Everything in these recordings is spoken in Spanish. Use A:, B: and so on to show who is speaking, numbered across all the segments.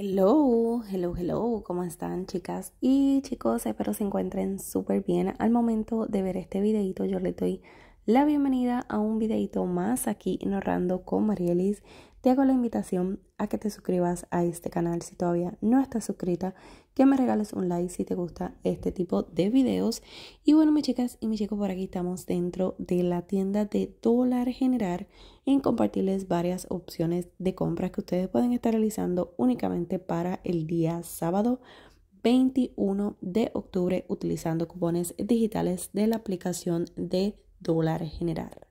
A: Hello, hello, hello, ¿cómo están chicas y chicos? Espero se encuentren súper bien. Al momento de ver este videito yo les doy la bienvenida a un videito más aquí narrando con Marielis te hago la invitación a que te suscribas a este canal si todavía no estás suscrita, que me regales un like si te gusta este tipo de videos. Y bueno, mis chicas y mis chicos, por aquí estamos dentro de la tienda de Dólar Generar en compartirles varias opciones de compras que ustedes pueden estar realizando únicamente para el día sábado. 21 de octubre utilizando cupones digitales de la aplicación de dólar generar.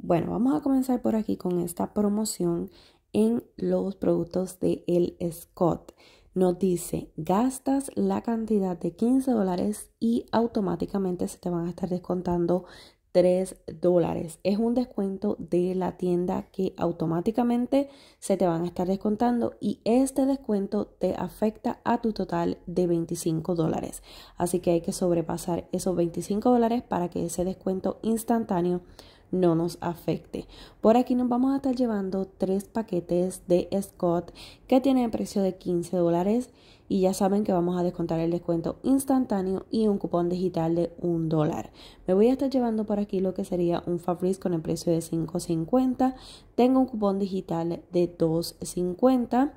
A: Bueno, vamos a comenzar por aquí con esta promoción en los productos de El Scott. Nos dice, gastas la cantidad de 15 dólares y automáticamente se te van a estar descontando 3 dólares. Es un descuento de la tienda que automáticamente se te van a estar descontando y este descuento te afecta a tu total de 25 dólares. Así que hay que sobrepasar esos 25 dólares para que ese descuento instantáneo no nos afecte. Por aquí nos vamos a estar llevando tres paquetes de Scott que tienen precio de 15 dólares y ya saben que vamos a descontar el descuento instantáneo y un cupón digital de un dólar. Me voy a estar llevando por aquí lo que sería un Fabrice con el precio de 5.50. Tengo un cupón digital de 2.50.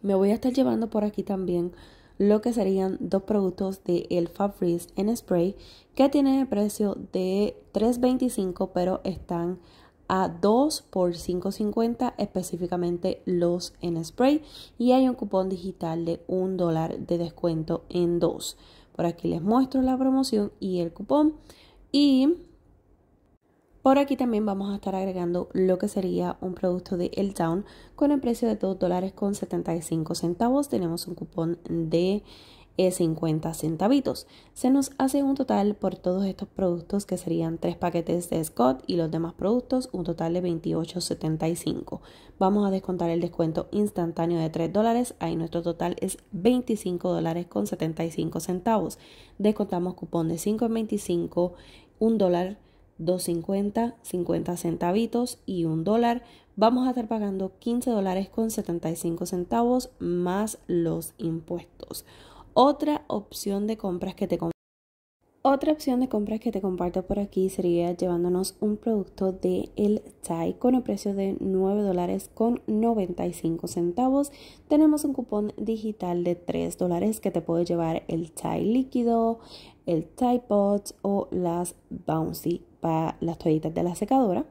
A: Me voy a estar llevando por aquí también lo que serían dos productos de Elfa Freeze en spray que tienen el precio de 3.25 pero están a 2 por 5.50 específicamente los en spray y hay un cupón digital de un dólar de descuento en dos por aquí les muestro la promoción y el cupón y por aquí también vamos a estar agregando lo que sería un producto de El Town con el precio de 2 dólares con 75 centavos. Tenemos un cupón de 50 eh, centavitos. Se nos hace un total por todos estos productos que serían tres paquetes de Scott y los demás productos un total de 28.75. Vamos a descontar el descuento instantáneo de 3 dólares. Ahí nuestro total es 25 dólares con 75 centavos. Descontamos cupón de 5.25 en 25, 1 dólar 2.50, 50 centavitos y un dólar, vamos a estar pagando 15 dólares con 75 centavos más los impuestos. Otra opción de compras que te otra opción de compras que te comparto por aquí sería llevándonos un producto de El Thai con el precio de 9 dólares con 95 centavos. Tenemos un cupón digital de 3 dólares que te puede llevar el chai líquido, el Thai Pot o las Bouncy para las toallitas de la secadora.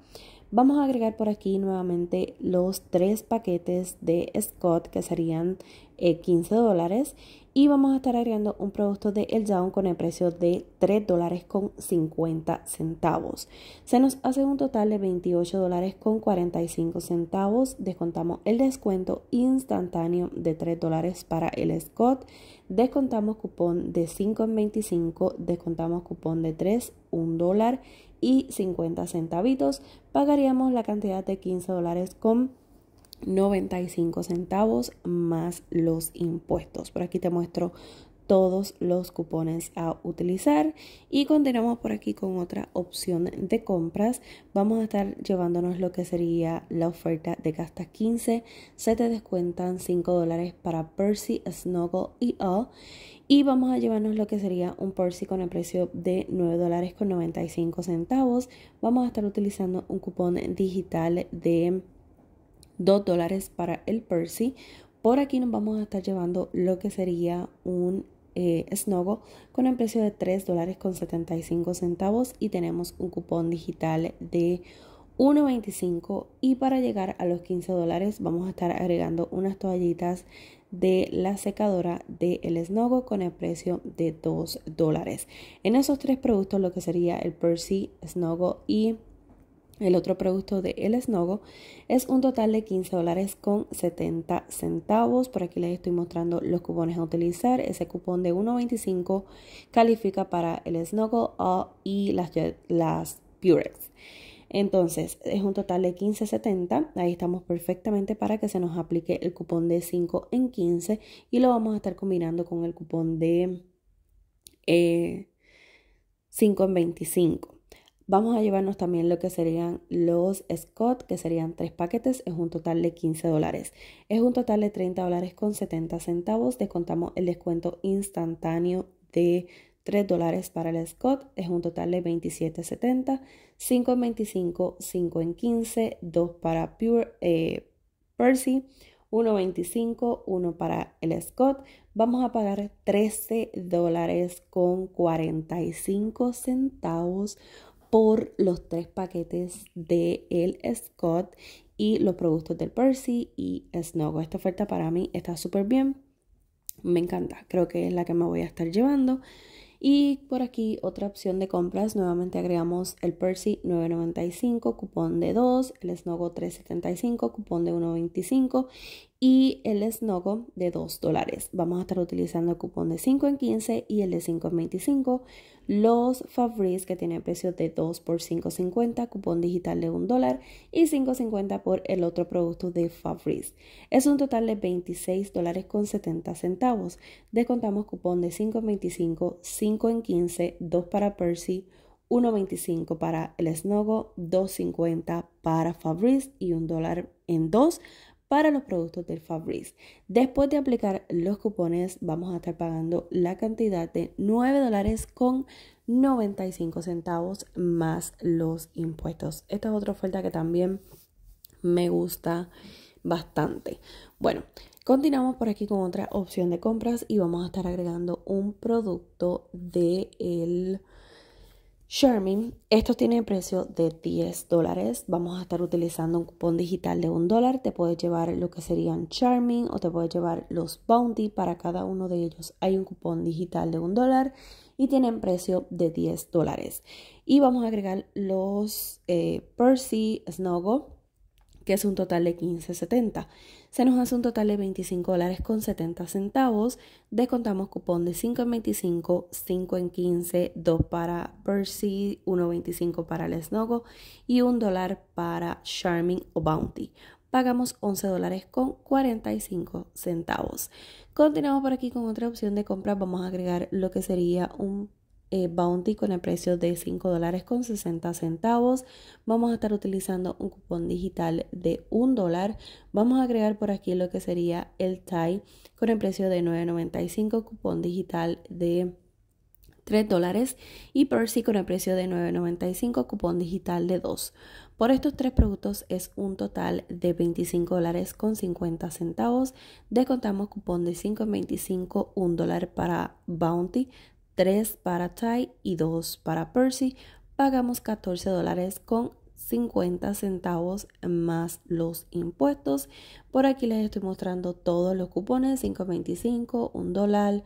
A: Vamos a agregar por aquí nuevamente los tres paquetes de Scott que serían 15 eh, dólares y vamos a estar agregando un producto de El Down con el precio de 3 dólares con 50 centavos. Se nos hace un total de 28 dólares con 45 centavos. Descontamos el descuento instantáneo de 3 dólares para el Scott. Descontamos cupón de 5 en 25. Descontamos cupón de 3, 1 dólar y 50 centavitos, pagaríamos la cantidad de 15 dólares con 95 centavos más los impuestos. Por aquí te muestro todos los cupones a utilizar y continuamos por aquí con otra opción de compras vamos a estar llevándonos lo que sería la oferta de gastas 15 se te descuentan 5 dólares para Percy Snuggle y All. Y vamos a llevarnos lo que sería un Percy con el precio de 9 dólares con 95 centavos. Vamos a estar utilizando un cupón digital de 2 dólares para el Percy. Por aquí nos vamos a estar llevando lo que sería un eh, con el precio de 3 dólares con 75 centavos y tenemos un cupón digital de 1.25 y para llegar a los 15 dólares vamos a estar agregando unas toallitas de la secadora de El Esnogo con el precio de 2 dólares. En esos tres productos, lo que sería el Percy, Snogo y el otro producto de El Snogo es un total de 15 dólares con 70 centavos. Por aquí les estoy mostrando los cupones a utilizar. Ese cupón de 1.25 califica para El Esnogo y las, las Purex. Entonces, es un total de 15.70. Ahí estamos perfectamente para que se nos aplique el cupón de 5 en 15 y lo vamos a estar combinando con el cupón de 5 eh, en 25. Vamos a llevarnos también lo que serían los Scott, que serían tres paquetes, es un total de 15 dólares. Es un total de 30 dólares con 70 centavos. Descontamos el descuento instantáneo de 3 dólares para el Scott es un total de 27.70, 5 en 25, 5 en 15, 2 para Pure, eh, Percy, 1.25, 1 para el Scott. Vamos a pagar 13 dólares con 45 centavos por los tres paquetes de el Scott y los productos del Percy y Snogo. Esta oferta para mí está súper bien. Me encanta. Creo que es la que me voy a estar llevando. Y por aquí otra opción de compras, nuevamente agregamos el Percy 9.95, cupón de 2, el Snogo 3.75, cupón de 1.25 y el Snogo de 2 dólares. Vamos a estar utilizando el cupón de 5 en 15 y el de 5 en 25. Los Fabrice que tienen precio de 2 por 5.50, cupón digital de 1 dólar y 5.50 por el otro producto de Fabrice. Es un total de 26 dólares con 70 centavos. Descontamos cupón de 5 en 25, 5 en 15, 2 para Percy. 1.25 para el Snogo, 2.50 para Fabrice y $1 en 2 para los productos del Fabrice. Después de aplicar los cupones, vamos a estar pagando la cantidad de 9 dólares con 95 centavos más los impuestos. Esta es otra oferta que también me gusta bastante. Bueno, Continuamos por aquí con otra opción de compras y vamos a estar agregando un producto de el Charming, estos tienen precio de 10 dólares. Vamos a estar utilizando un cupón digital de un dólar. Te puedes llevar lo que serían Charming o te puedes llevar los Bounty. Para cada uno de ellos hay un cupón digital de un dólar y tienen precio de 10 dólares. Y vamos a agregar los eh, Percy Snogo que es un total de 15.70. Se nos hace un total de 25 dólares con 70 centavos. Descontamos cupón de 5 en 25, 5 en 15, 2 para Percy, 1.25 para Lesnogo y 1 dólar para Charming o Bounty. Pagamos 11 dólares con 45 centavos. Continuamos por aquí con otra opción de compra. Vamos a agregar lo que sería un eh, bounty con el precio de 5 dólares con 60 centavos. Vamos a estar utilizando un cupón digital de 1 dólar. Vamos a agregar por aquí lo que sería el TIE con el precio de 9.95, cupón digital de 3 dólares y Percy con el precio de 9.95, cupón digital de 2. Por estos tres productos es un total de 25 dólares con 50 centavos. Descontamos cupón de 5.25 1 dólar para Bounty, 3 para Ty y 2 para Percy, pagamos 14 dólares con 50 centavos más los impuestos. Por aquí les estoy mostrando todos los cupones, 5.25, 1 dólar,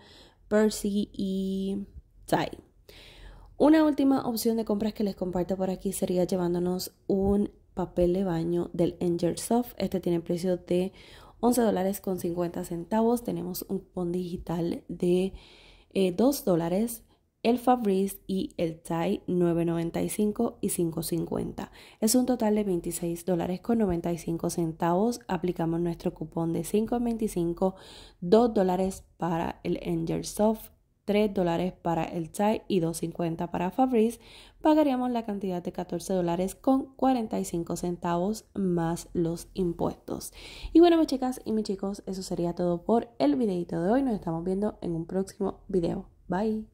A: Percy y Ty. Una última opción de compras que les comparto por aquí sería llevándonos un papel de baño del Angel Soft. Este tiene precio de 11 dólares con 50 centavos. Tenemos un cupón digital de 2 eh, dólares, el Fabrice y el Thai 9.95 y 5.50. Es un total de 26 dólares con 95 centavos. Aplicamos nuestro cupón de 5.25, 2 dólares para el Angel Soft 3 dólares para el chai y 2.50 para Fabrice, pagaríamos la cantidad de 14 dólares con 45 centavos más los impuestos. Y bueno, mis chicas y mis chicos, eso sería todo por el videito de hoy. Nos estamos viendo en un próximo video. Bye.